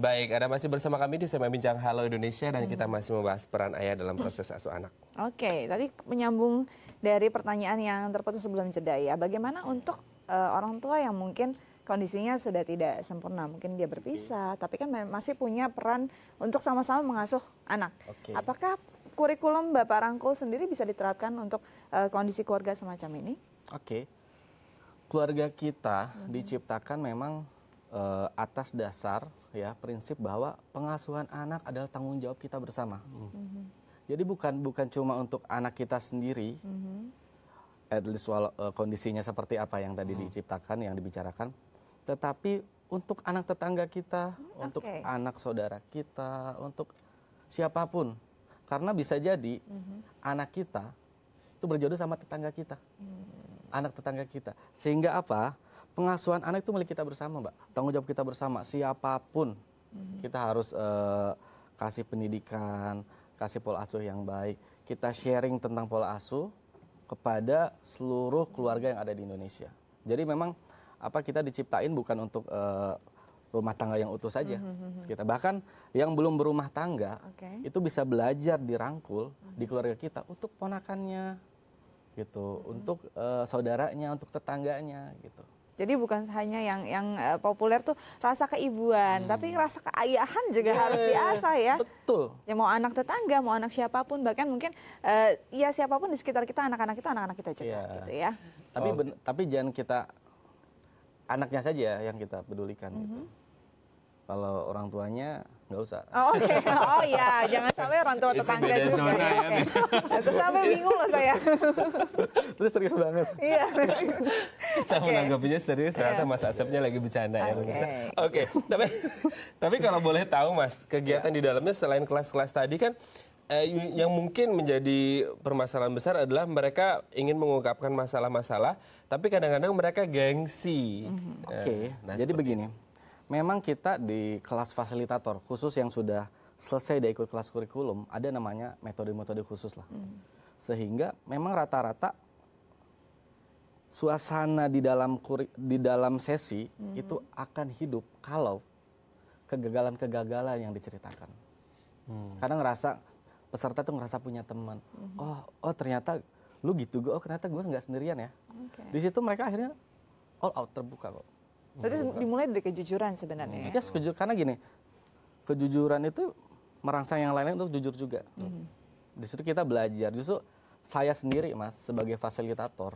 Baik, ada masih bersama kami di Sema Bincang Halo Indonesia dan kita masih membahas peran ayah dalam proses asuh anak. Oke, tadi menyambung dari pertanyaan yang terputus sebelum jeda ya. Bagaimana untuk uh, orang tua yang mungkin kondisinya sudah tidak sempurna, mungkin dia berpisah, iya. tapi kan masih punya peran untuk sama-sama mengasuh anak. Oke. Apakah kurikulum Bapak Rangkul sendiri bisa diterapkan untuk uh, kondisi keluarga semacam ini? Oke keluarga kita mhm. diciptakan memang e, atas dasar ya prinsip bahwa pengasuhan anak adalah tanggung jawab kita bersama. Mm-hmm. Jadi bukan bukan cuma untuk anak kita sendiri, mm-hmm. at least wala, e, eh, kondisinya seperti apa yang tadi mm. diciptakan yang dibicarakan, tetapi untuk anak tetangga kita, mm, untuk anak saudara kita, untuk siapapun, karena bisa jadi mm-hmm. anak kita itu berjodoh sama tetangga kita. Mm anak tetangga kita. Sehingga apa? Pengasuhan anak itu milik kita bersama, Mbak. Tanggung jawab kita bersama. Siapapun mm-hmm. kita harus uh, kasih pendidikan, kasih pola asuh yang baik. Kita sharing tentang pola asuh kepada seluruh keluarga yang ada di Indonesia. Jadi memang apa kita diciptain bukan untuk uh, rumah tangga yang utuh saja. Mm-hmm. Kita bahkan yang belum berumah tangga okay. itu bisa belajar dirangkul mm-hmm. di keluarga kita untuk ponakannya, gitu hmm. untuk uh, saudaranya untuk tetangganya gitu jadi bukan hanya yang yang uh, populer tuh rasa keibuan, hmm. tapi rasa keayahan juga yeah, harus diasah ya. Betul. Ya mau anak tetangga, mau anak siapapun, bahkan mungkin uh, ya siapapun di sekitar kita anak-anak kita anak-anak kita juga yeah. gitu ya. Tapi oh. ben, tapi jangan kita anaknya saja yang kita pedulikan mm -hmm. gitu. Mhm. Kalau orang tuanya Nggak usah. Oh, Oke, okay. oh iya, jangan sampai orang tua tetangga juga. Zona, ya. Ya, okay. sampai bingung loh saya. Terus serius banget. Iya. Kita okay. menanggapinya serius, ternyata Mas Asepnya lagi bercanda okay. ya Oke, okay. tapi tapi kalau boleh tahu Mas, kegiatan yeah. di dalamnya selain kelas-kelas tadi kan eh, yang mungkin menjadi permasalahan besar adalah mereka ingin mengungkapkan masalah-masalah, tapi kadang-kadang mereka gengsi. Mm -hmm. Oke, okay. nah, jadi begini, memang kita di kelas fasilitator khusus yang sudah selesai dari ikut kelas kurikulum ada namanya metode-metode khusus lah hmm. sehingga memang rata-rata suasana di dalam kuri, di dalam sesi hmm. itu akan hidup kalau kegagalan-kegagalan yang diceritakan hmm. kadang ngerasa peserta tuh ngerasa punya teman hmm. oh oh ternyata lu gitu gue oh ternyata gue nggak sendirian ya okay. di situ mereka akhirnya all out terbuka kok berarti dimulai dari kejujuran sebenarnya ya sekejur, karena gini kejujuran itu merangsang yang lain untuk jujur juga hmm di situ kita belajar justru saya sendiri mas sebagai fasilitator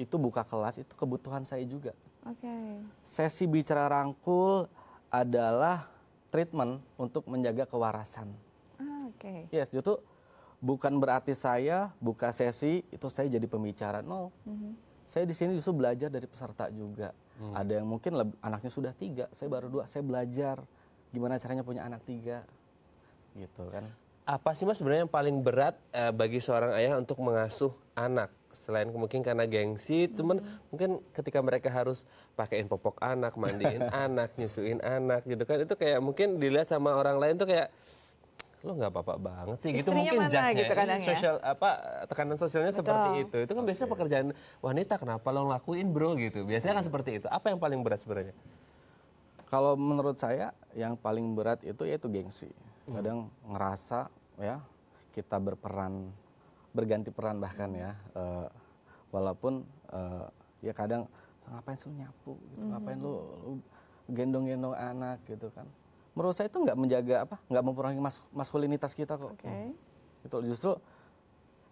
itu buka kelas itu kebutuhan saya juga oke okay. sesi bicara rangkul adalah treatment untuk menjaga kewarasan. Ah, Oke. Okay. Yes, justru bukan berarti saya buka sesi itu saya jadi pembicara. No, -hmm. saya di sini justru belajar dari peserta juga. Hmm. ada yang mungkin anaknya sudah tiga saya baru dua saya belajar gimana caranya punya anak tiga gitu kan apa sih mas sebenarnya yang paling berat eh, bagi seorang ayah untuk mengasuh anak selain mungkin karena gengsi hmm. teman mungkin ketika mereka harus pakaiin popok anak mandiin anak nyusuin anak gitu kan itu kayak mungkin dilihat sama orang lain tuh kayak lo nggak apa-apa banget sih gitu mungkin mana, gitu kan, iya, ya. sosial apa tekanan sosialnya Betul. seperti itu itu kan biasanya pekerjaan wanita kenapa lo ngelakuin bro gitu biasanya hmm. kan iya. seperti itu apa yang paling berat sebenarnya kalau menurut saya yang paling berat itu yaitu gengsi hmm. kadang ngerasa ya kita berperan berganti peran bahkan ya uh, walaupun uh, ya kadang ngapain lu nyapu gitu, hmm. ngapain lo gendong-gendong anak gitu kan menurut saya itu nggak menjaga apa nggak mempengaruhi mas maskulinitas kita kok okay. Hmm. itu justru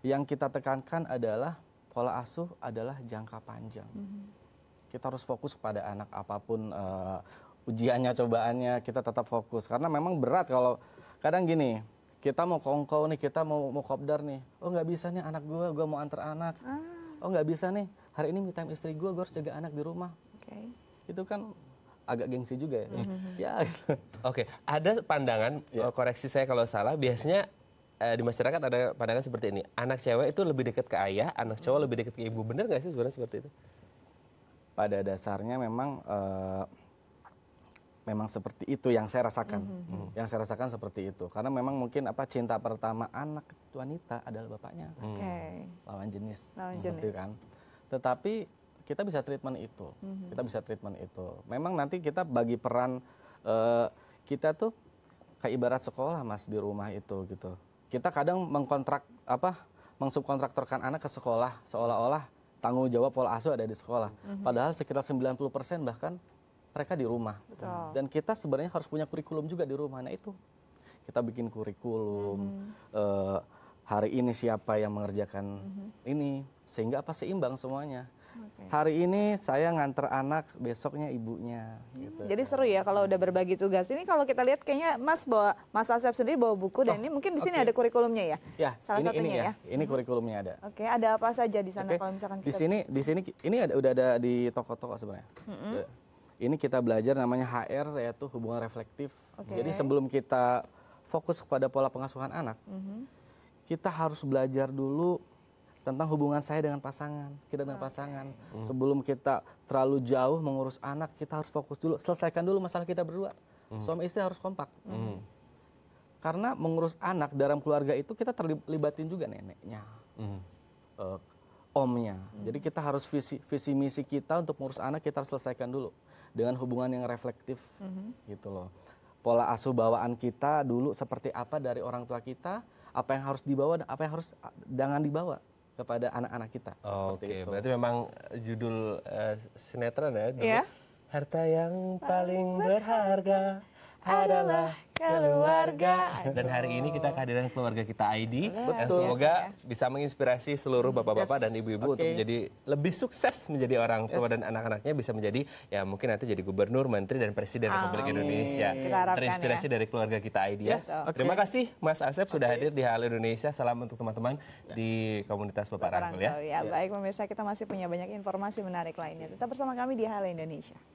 yang kita tekankan adalah pola asuh adalah jangka panjang mm -hmm. kita harus fokus pada anak apapun uh, ujiannya cobaannya kita tetap fokus karena memang berat kalau kadang gini kita mau kongkow nih kita mau mau kopdar nih oh nggak bisa nih anak gue gue mau antar anak ah. oh nggak bisa nih hari ini me time istri gue gue harus jaga anak di rumah okay. itu kan agak gengsi juga ya. Mm-hmm. ya gitu. Oke, okay. ada pandangan yeah. Ya. koreksi saya kalau salah biasanya eh, di masyarakat ada pandangan seperti ini. Anak cewek itu lebih dekat ke ayah, anak cowok lebih dekat ke ibu. Benar nggak sih sebenarnya seperti itu? Pada dasarnya memang uh, memang seperti itu yang saya rasakan. Mm-hmm. Yang saya rasakan seperti itu. Karena memang mungkin apa cinta pertama anak wanita adalah bapaknya. Oke. Hmm. Okay. Lawan jenis. Lawan jenis. Kan? Tetapi kita bisa treatment itu mm-hmm. kita bisa treatment itu memang nanti kita bagi peran uh, kita tuh kayak ibarat sekolah mas di rumah itu gitu kita kadang mengkontrak apa mengsubkontraktorkan anak ke sekolah seolah-olah tanggung jawab pola asuh ada di sekolah mm-hmm. padahal sekitar 90% bahkan mereka di rumah Betul. dan kita sebenarnya harus punya kurikulum juga di rumah nah itu kita bikin kurikulum mm-hmm. uh, hari ini siapa yang mengerjakan mm-hmm. ini sehingga apa seimbang semuanya Okay. Hari ini saya nganter anak, besoknya ibunya. Hmm, gitu. Jadi seru ya kalau udah berbagi tugas. Ini kalau kita lihat kayaknya Mas bawa Mas Asep sendiri bawa buku oh, dan ini mungkin di sini okay. ada kurikulumnya ya. Ya, salah ini, satunya ini ya. ya. Ini hmm. kurikulumnya ada. Oke, okay, ada apa saja di sana okay. kalau misalkan kita Di sini di sini ini ada udah ada di toko-toko sebenarnya. Mm -hmm. Ini kita belajar namanya HR yaitu hubungan reflektif. Okay. Jadi sebelum kita fokus kepada pola pengasuhan anak, mm -hmm. kita harus belajar dulu tentang hubungan saya dengan pasangan, kita dengan okay. pasangan. Hmm. Sebelum kita terlalu jauh mengurus anak, kita harus fokus dulu, selesaikan dulu masalah kita berdua. Hmm. Suami istri harus kompak. Hmm. Karena mengurus anak dalam keluarga itu kita terlibatin juga neneknya, hmm. uh, omnya. Hmm. Jadi kita harus visi visi misi kita untuk mengurus anak kita harus selesaikan dulu dengan hubungan yang reflektif, hmm. gitu loh. Pola asuh bawaan kita dulu seperti apa dari orang tua kita, apa yang harus dibawa dan apa yang harus jangan dibawa kepada anak-anak kita. Oke, okay. berarti memang eh, judul uh, sinetron ya dulu. Yeah. Harta yang paling berharga adalah keluarga. Dan hari ini kita kehadiran keluarga kita ID. Dan semoga ya. bisa menginspirasi seluruh bapak-bapak yes. dan ibu-ibu okay. untuk menjadi lebih sukses menjadi orang tua yes. dan anak-anaknya bisa menjadi ya mungkin nanti jadi gubernur, menteri dan presiden Amin. Republik Indonesia. Ya. Terinspirasi ya. dari keluarga kita ID ya. Yes. Okay. Terima kasih Mas Asep sudah hadir di Hal Indonesia. Salam untuk teman-teman di komunitas Bapak, Rangkul ya. ya. Iya. Baik pemirsa, kita masih punya banyak informasi menarik lainnya. Tetap bersama kami di Hal Indonesia.